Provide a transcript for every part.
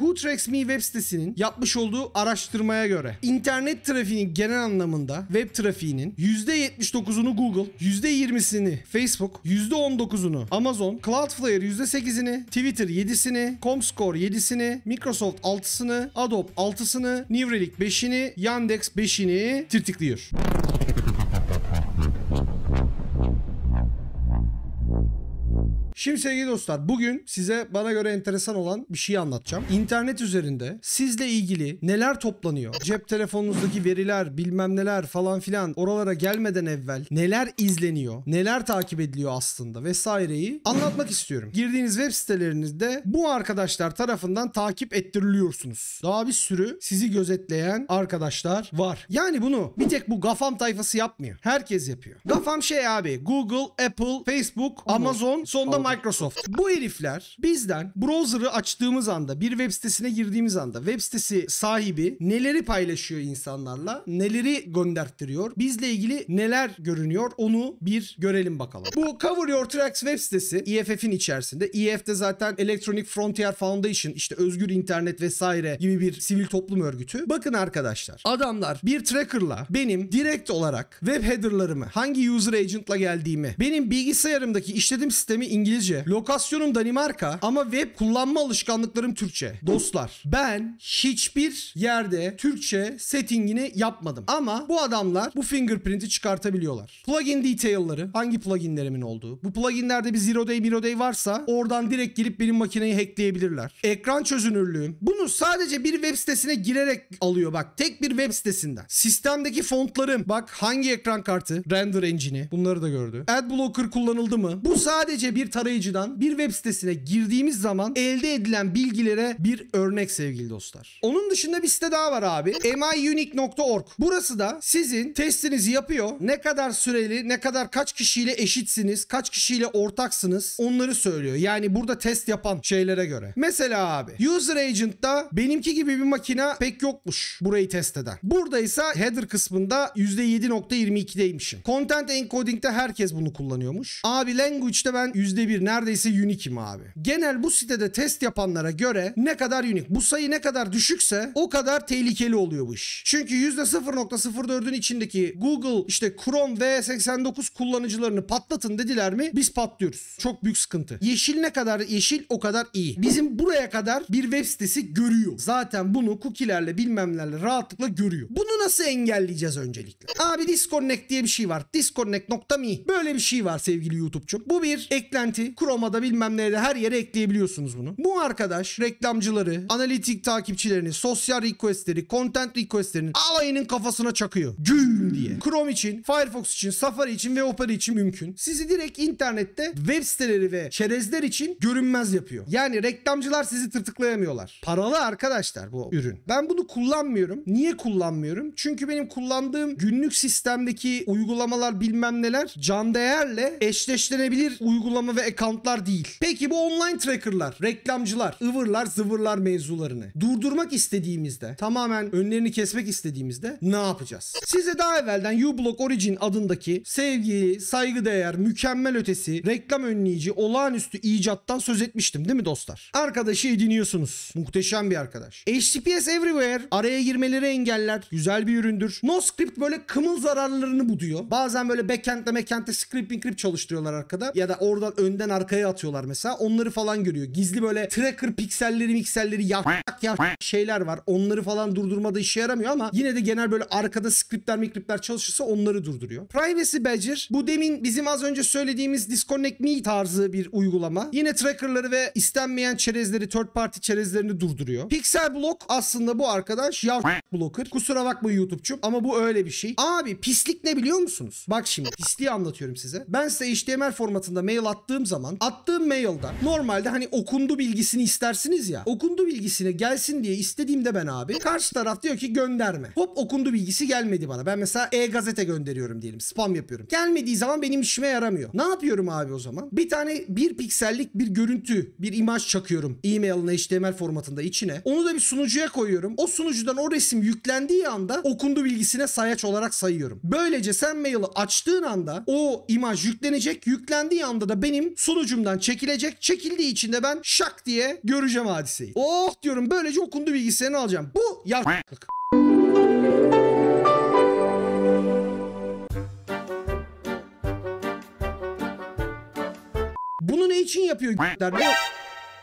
Whotrax.me web sitesinin yapmış olduğu araştırmaya göre internet trafiğinin genel anlamında web trafiğinin %79'unu Google, %20'sini Facebook, %19'unu Amazon, Cloudflare %8'ini, Twitter 7'sini, Comscore 7'sini, Microsoft 6'sını, Adobe 6'sını, New Relic 5'ini, Yandex 5'ini tirtikliyor. Şimdi sevgili dostlar bugün size bana göre enteresan olan bir şey anlatacağım. İnternet üzerinde sizle ilgili neler toplanıyor? Cep telefonunuzdaki veriler bilmem neler falan filan oralara gelmeden evvel neler izleniyor? Neler takip ediliyor aslında vesaireyi anlatmak istiyorum. Girdiğiniz web sitelerinizde bu arkadaşlar tarafından takip ettiriliyorsunuz. Daha bir sürü sizi gözetleyen arkadaşlar var. Yani bunu bir tek bu Gafam tayfası yapmıyor. Herkes yapıyor. Gafam şey abi Google, Apple, Facebook, Amazon, sonda Microsoft. Bu herifler bizden browser'ı açtığımız anda, bir web sitesine girdiğimiz anda web sitesi sahibi neleri paylaşıyor insanlarla, neleri gönderttiriyor, bizle ilgili neler görünüyor onu bir görelim bakalım. Bu Cover Your Tracks web sitesi EFF'in içerisinde. EFF de zaten Electronic Frontier Foundation, işte Özgür internet vesaire gibi bir sivil toplum örgütü. Bakın arkadaşlar, adamlar bir tracker'la benim direkt olarak web header'larımı, hangi user agent'la geldiğimi, benim bilgisayarımdaki işletim sistemi İngiliz İngilizce. Lokasyonum Danimarka ama web kullanma alışkanlıklarım Türkçe. Dostlar ben hiçbir yerde Türkçe settingini yapmadım. Ama bu adamlar bu fingerprint'i çıkartabiliyorlar. Plugin detail'ları hangi pluginlerimin olduğu. Bu pluginlerde bir zero day miro day varsa oradan direkt girip benim makineyi hackleyebilirler. Ekran çözünürlüğüm. Bunu sadece bir web sitesine girerek alıyor bak. Tek bir web sitesinden. Sistemdeki fontlarım. Bak hangi ekran kartı. Render engine'i. Bunları da gördü. Adblocker kullanıldı mı? Bu sadece bir tarayıcı tarayıcıdan bir web sitesine girdiğimiz zaman elde edilen bilgilere bir örnek sevgili dostlar. Onun dışında bir site daha var abi. miunique.org. Burası da sizin testinizi yapıyor. Ne kadar süreli, ne kadar kaç kişiyle eşitsiniz, kaç kişiyle ortaksınız onları söylüyor. Yani burada test yapan şeylere göre. Mesela abi User Agent'ta benimki gibi bir makine pek yokmuş burayı test eden. Burada ise header kısmında %7.22'deymişim. Content Encoding'de herkes bunu kullanıyormuş. Abi Language'de ben %1 biri neredeyse unique'im abi. Genel bu sitede test yapanlara göre ne kadar unique. Bu sayı ne kadar düşükse o kadar tehlikeli oluyor bu iş. Çünkü %0.04'ün içindeki Google işte Chrome V89 e kullanıcılarını patlatın dediler mi biz patlıyoruz. Çok büyük sıkıntı. Yeşil ne kadar yeşil o kadar iyi. Bizim buraya kadar bir web sitesi görüyor. Zaten bunu cookie'lerle bilmemlerle rahatlıkla görüyor. Bunu nasıl engelleyeceğiz öncelikle? Abi Disconnect diye bir şey var. Disconnect.me böyle bir şey var sevgili YouTube'cum. Bu bir eklenti Chrome'da bilmem nerede her yere ekleyebiliyorsunuz bunu. Bu arkadaş reklamcıları, analitik takipçilerini, sosyal requestleri, content requestlerini alayının kafasına çakıyor. Güm diye. Chrome için, Firefox için, Safari için ve Opera için mümkün. Sizi direkt internette web siteleri ve çerezler için görünmez yapıyor. Yani reklamcılar sizi tırtıklayamıyorlar. Paralı arkadaşlar bu ürün. Ben bunu kullanmıyorum. Niye kullanmıyorum? Çünkü benim kullandığım günlük sistemdeki uygulamalar bilmem neler can değerle eşleştirebilir uygulama ve ekran accountlar değil. Peki bu online trackerlar, reklamcılar, ıvırlar, zıvırlar mevzularını durdurmak istediğimizde, tamamen önlerini kesmek istediğimizde ne yapacağız? Size daha evvelden uBlock Origin adındaki sevgi, saygıdeğer, mükemmel ötesi, reklam önleyici, olağanüstü icattan söz etmiştim değil mi dostlar? Arkadaşı ediniyorsunuz. Muhteşem bir arkadaş. HTTPS Everywhere araya girmeleri engeller. Güzel bir üründür. NoScript böyle kımıl zararlarını buduyor. Bazen böyle backend'le backend'e script script çalıştırıyorlar arkada. Ya da oradan önde önden arkaya atıyorlar mesela. Onları falan görüyor. Gizli böyle tracker pikselleri mikselleri yak yak şeyler var. Onları falan durdurmada işe yaramıyor ama yine de genel böyle arkada scriptler mikripler çalışırsa onları durduruyor. Privacy Badger bu demin bizim az önce söylediğimiz Disconnect Me tarzı bir uygulama. Yine trackerları ve istenmeyen çerezleri, third party çerezlerini durduruyor. Pixel Block aslında bu arkadaş yav blocker. Kusura bakma YouTube'cum ama bu öyle bir şey. Abi pislik ne biliyor musunuz? Bak şimdi pisliği anlatıyorum size. Ben size HTML formatında mail attığım zaman attığım mailda normalde hani okundu bilgisini istersiniz ya. Okundu bilgisini gelsin diye istediğimde ben abi karşı taraf diyor ki gönderme. Hop okundu bilgisi gelmedi bana. Ben mesela e-gazete gönderiyorum diyelim. Spam yapıyorum. Gelmediği zaman benim işime yaramıyor. Ne yapıyorum abi o zaman? Bir tane bir piksellik bir görüntü, bir imaj çakıyorum. E-mail'ına HTML formatında içine. Onu da bir sunucuya koyuyorum. O sunucudan o resim yüklendiği anda okundu bilgisine sayaç olarak sayıyorum. Böylece sen mail'i açtığın anda o imaj yüklenecek. Yüklendiği anda da benim sunucumdan çekilecek. Çekildiği için de ben şak diye göreceğim hadiseyi. Oh diyorum böylece okundu bilgisayarını alacağım. Bu yarlık. Bunu ne için yapıyor gökler?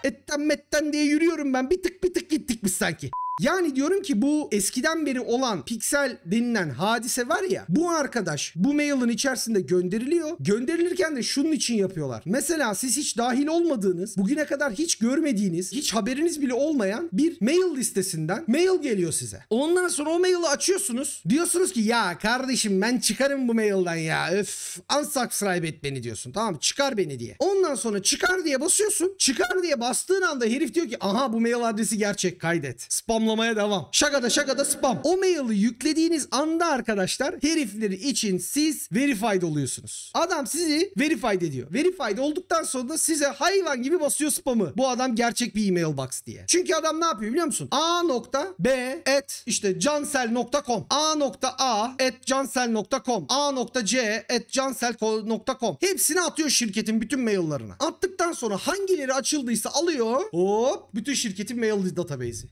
Etten metten diye yürüyorum ben. Bir tık bir tık gittik biz sanki. Yani diyorum ki bu eskiden beri olan piksel denilen hadise var ya bu arkadaş bu mailin içerisinde gönderiliyor. Gönderilirken de şunun için yapıyorlar. Mesela siz hiç dahil olmadığınız, bugüne kadar hiç görmediğiniz, hiç haberiniz bile olmayan bir mail listesinden mail geliyor size. Ondan sonra o maili açıyorsunuz. Diyorsunuz ki ya kardeşim ben çıkarım bu mailden ya. Öf unsubscribe et beni diyorsun. Tamam çıkar beni diye. Ondan sonra çıkar diye basıyorsun. Çıkar diye bastığın anda herif diyor ki aha bu mail adresi gerçek kaydet. Spam spamlamaya devam. Şakada şakada spam. O mail'i yüklediğiniz anda arkadaşlar herifleri için siz verified oluyorsunuz. Adam sizi verified ediyor. Verified olduktan sonra size hayvan gibi basıyor spamı. Bu adam gerçek bir email box diye. Çünkü adam ne yapıyor biliyor musun? A nokta B et işte cansel.com A nokta A et cansel.com A nokta C et cansel.com Hepsini atıyor şirketin bütün maillerine. Attıktan sonra hangileri açıldıysa alıyor. Hop bütün şirketin mail database'i.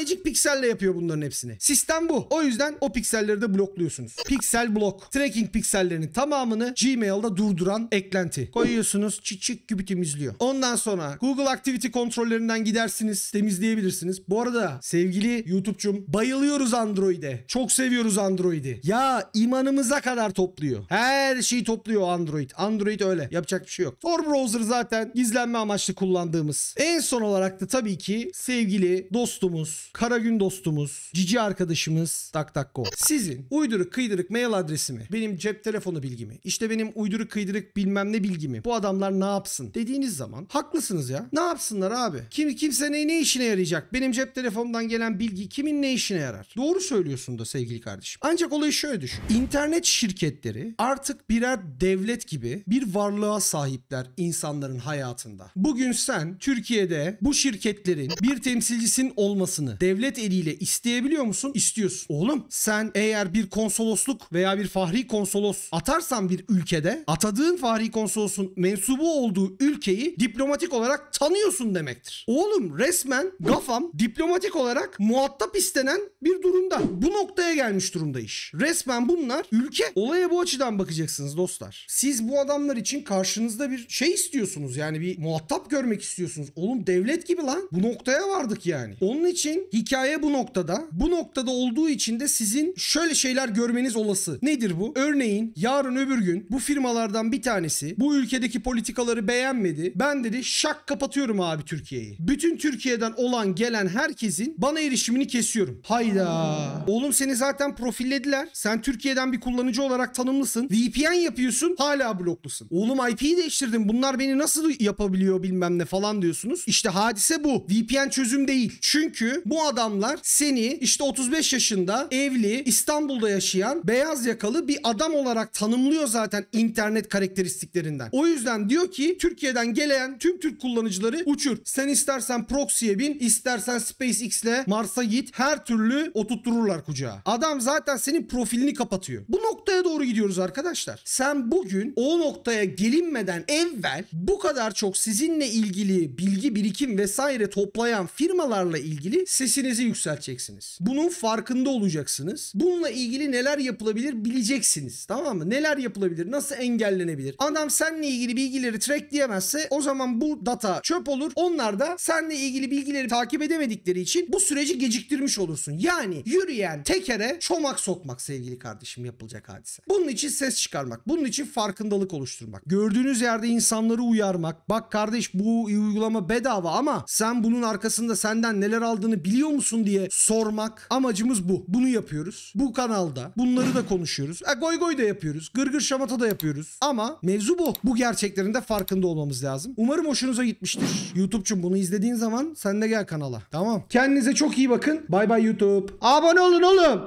tanecik pikselle yapıyor bunların hepsini. Sistem bu. O yüzden o pikselleri de blokluyorsunuz. Pixel blok. Tracking piksellerinin tamamını Gmail'da durduran eklenti. Koyuyorsunuz çık çık gibi temizliyor. Ondan sonra Google Activity kontrollerinden gidersiniz. Temizleyebilirsiniz. Bu arada sevgili YouTube'cum bayılıyoruz Android'e. Çok seviyoruz Android'i. Ya imanımıza kadar topluyor. Her şeyi topluyor Android. Android öyle. Yapacak bir şey yok. Tor Browser zaten gizlenme amaçlı kullandığımız. En son olarak da tabii ki sevgili dostumuz Karagün dostumuz, cici arkadaşımız tak tak go. Sizin uyduruk kıydırık mail adresimi, benim cep telefonu bilgimi, işte benim uyduruk kıydırık bilmem ne bilgimi, bu adamlar ne yapsın dediğiniz zaman haklısınız ya. Ne yapsınlar abi? Kim, kimse ne, ne işine yarayacak? Benim cep telefonumdan gelen bilgi kimin ne işine yarar? Doğru söylüyorsun da sevgili kardeşim. Ancak olayı şöyle düşün. İnternet şirketleri artık birer devlet gibi bir varlığa sahipler insanların hayatında. Bugün sen Türkiye'de bu şirketlerin bir temsilcisin olmasını devlet eliyle isteyebiliyor musun? İstiyorsun. Oğlum sen eğer bir konsolosluk veya bir fahri konsolos atarsan bir ülkede atadığın fahri konsolosun mensubu olduğu ülkeyi diplomatik olarak tanıyorsun demektir. Oğlum resmen GAFAM diplomatik olarak muhatap istenen bir durumda. Bu noktaya gelmiş durumda iş. Resmen bunlar ülke. Olaya bu açıdan bakacaksınız dostlar. Siz bu adamlar için karşınızda bir şey istiyorsunuz. Yani bir muhatap görmek istiyorsunuz. Oğlum devlet gibi lan. Bu noktaya vardık yani. Onun için hikaye bu noktada. Bu noktada olduğu için de sizin şöyle şeyler görmeniz olası. Nedir bu? Örneğin yarın öbür gün bu firmalardan bir tanesi bu ülkedeki politikaları beğenmedi. Ben dedi şak kapatıyorum abi Türkiye'yi. Bütün Türkiye'den olan gelen herkesin bana erişimini kesiyorum. Hayda. Oğlum seni zaten profillediler. Sen Türkiye'den bir kullanıcı olarak tanımlısın. VPN yapıyorsun hala bloklusun. Oğlum IP'yi değiştirdim. Bunlar beni nasıl yapabiliyor bilmem ne falan diyorsunuz. İşte hadise bu. VPN çözüm değil. Çünkü bu adamlar seni işte 35 yaşında evli İstanbul'da yaşayan beyaz yakalı bir adam olarak tanımlıyor zaten internet karakteristiklerinden. O yüzden diyor ki Türkiye'den gelen tüm Türk kullanıcıları uçur. Sen istersen proxy'e bin, istersen SpaceX'le Mars'a git. Her türlü oturttururlar kucağa. Adam zaten senin profilini kapatıyor. Bu noktaya doğru gidiyoruz arkadaşlar. Sen bugün o noktaya gelinmeden evvel bu kadar çok sizinle ilgili bilgi birikim vesaire toplayan firmalarla ilgili ses sesinizi yükselteceksiniz. Bunun farkında olacaksınız. Bununla ilgili neler yapılabilir bileceksiniz. Tamam mı? Neler yapılabilir? Nasıl engellenebilir? Adam seninle ilgili bilgileri trackleyemezse o zaman bu data çöp olur. Onlar da seninle ilgili bilgileri takip edemedikleri için bu süreci geciktirmiş olursun. Yani yürüyen tekere çomak sokmak sevgili kardeşim yapılacak hadise. Bunun için ses çıkarmak. Bunun için farkındalık oluşturmak. Gördüğünüz yerde insanları uyarmak. Bak kardeş bu uygulama bedava ama sen bunun arkasında senden neler aldığını biliyor musun diye sormak amacımız bu. Bunu yapıyoruz. Bu kanalda bunları da konuşuyoruz. E, goy goy da yapıyoruz. Gırgır gır şamata da yapıyoruz. Ama mevzu bu. Bu gerçeklerinde farkında olmamız lazım. Umarım hoşunuza gitmiştir. YouTube'cum bunu izlediğin zaman sen de gel kanala. Tamam. Kendinize çok iyi bakın. Bay bay YouTube. Abone olun oğlum.